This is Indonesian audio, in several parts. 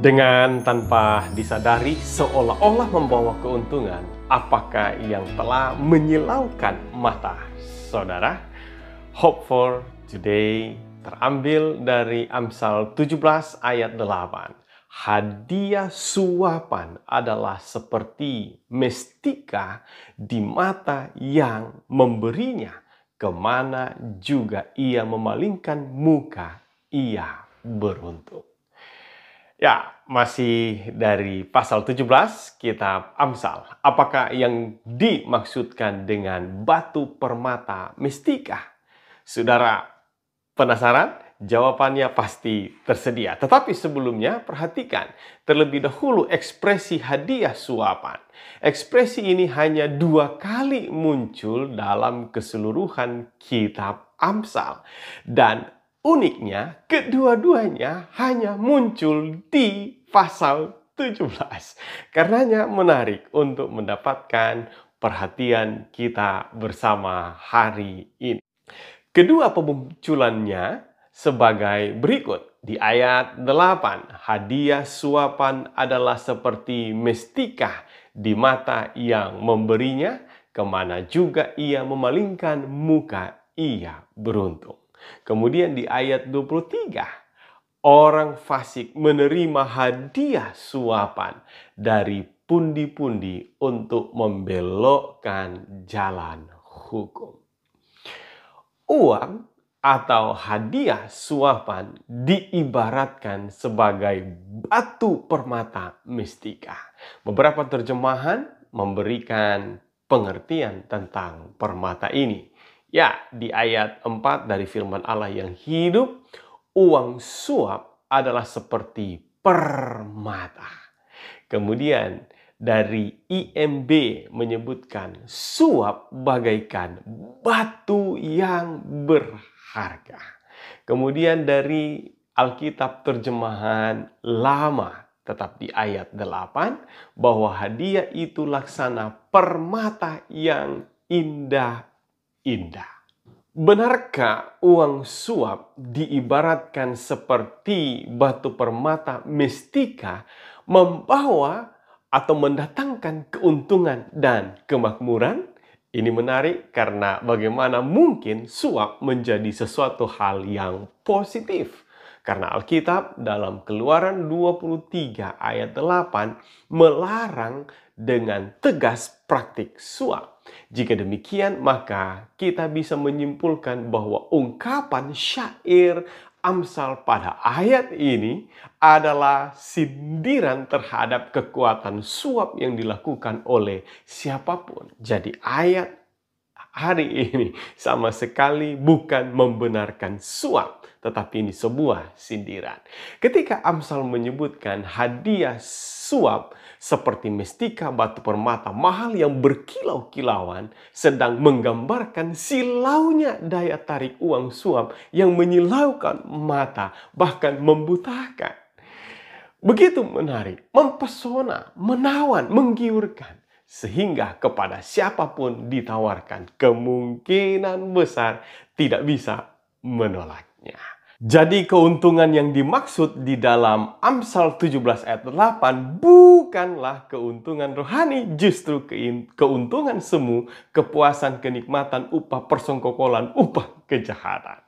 dengan tanpa disadari seolah-olah membawa keuntungan apakah yang telah menyilaukan mata saudara hope for today terambil dari Amsal 17 ayat 8 hadiah suapan adalah seperti mestika di mata yang memberinya kemana juga ia memalingkan muka ia beruntung Ya, masih dari pasal 17 kitab Amsal. Apakah yang dimaksudkan dengan batu permata mistika? Saudara penasaran? Jawabannya pasti tersedia. Tetapi sebelumnya perhatikan terlebih dahulu ekspresi hadiah suapan. Ekspresi ini hanya dua kali muncul dalam keseluruhan kitab Amsal. Dan Uniknya, kedua-duanya hanya muncul di pasal 17. Karenanya menarik untuk mendapatkan perhatian kita bersama hari ini. Kedua pemunculannya sebagai berikut. Di ayat 8, hadiah suapan adalah seperti mestikah di mata yang memberinya, kemana juga ia memalingkan muka ia beruntung. Kemudian di ayat 23, orang fasik menerima hadiah suapan dari pundi-pundi untuk membelokkan jalan hukum. Uang atau hadiah suapan diibaratkan sebagai batu permata mistika. Beberapa terjemahan memberikan pengertian tentang permata ini. Ya, di ayat 4 dari firman Allah yang hidup, uang suap adalah seperti permata. Kemudian dari IMB menyebutkan suap bagaikan batu yang berharga. Kemudian dari Alkitab terjemahan lama tetap di ayat 8 bahwa hadiah itu laksana permata yang indah indah. Benarkah uang suap diibaratkan seperti batu permata mistika membawa atau mendatangkan keuntungan dan kemakmuran? Ini menarik karena bagaimana mungkin suap menjadi sesuatu hal yang positif? Karena Alkitab dalam Keluaran 23 ayat 8 melarang dengan tegas praktik suap. Jika demikian, maka kita bisa menyimpulkan bahwa ungkapan syair Amsal pada ayat ini adalah sindiran terhadap kekuatan suap yang dilakukan oleh siapapun. Jadi ayat hari ini sama sekali bukan membenarkan suap, tetapi ini sebuah sindiran. Ketika Amsal menyebutkan hadiah suap seperti mestika batu permata mahal yang berkilau-kilauan sedang menggambarkan silaunya daya tarik uang suap yang menyilaukan mata bahkan membutakan. Begitu menarik, mempesona, menawan, menggiurkan sehingga kepada siapapun ditawarkan kemungkinan besar tidak bisa menolaknya. Jadi keuntungan yang dimaksud di dalam Amsal 17 ayat 8 bukanlah keuntungan rohani, justru keuntungan semu, kepuasan, kenikmatan, upah persengkokolan, upah kejahatan.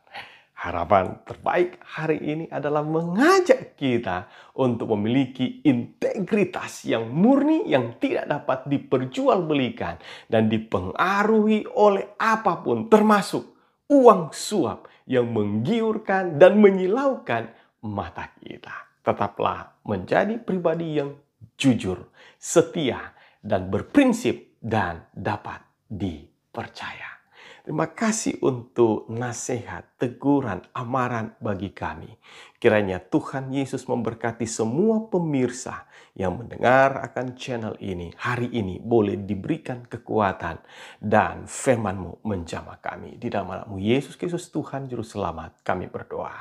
Harapan terbaik hari ini adalah mengajak kita untuk memiliki integritas yang murni yang tidak dapat diperjualbelikan dan dipengaruhi oleh apapun termasuk uang suap yang menggiurkan dan menyilaukan mata kita. Tetaplah menjadi pribadi yang jujur, setia, dan berprinsip dan dapat dipercaya. Terima kasih untuk nasihat, teguran, amaran bagi kami. Kiranya Tuhan Yesus memberkati semua pemirsa yang mendengar akan channel ini. Hari ini boleh diberikan kekuatan dan firman-Mu menjamah kami. Di dalam nama Yesus Kristus Tuhan Juru Selamat kami berdoa.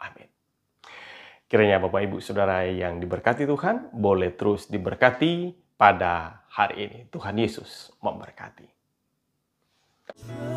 Amin. Kiranya Bapak Ibu Saudara yang diberkati Tuhan boleh terus diberkati pada hari ini. Tuhan Yesus memberkati.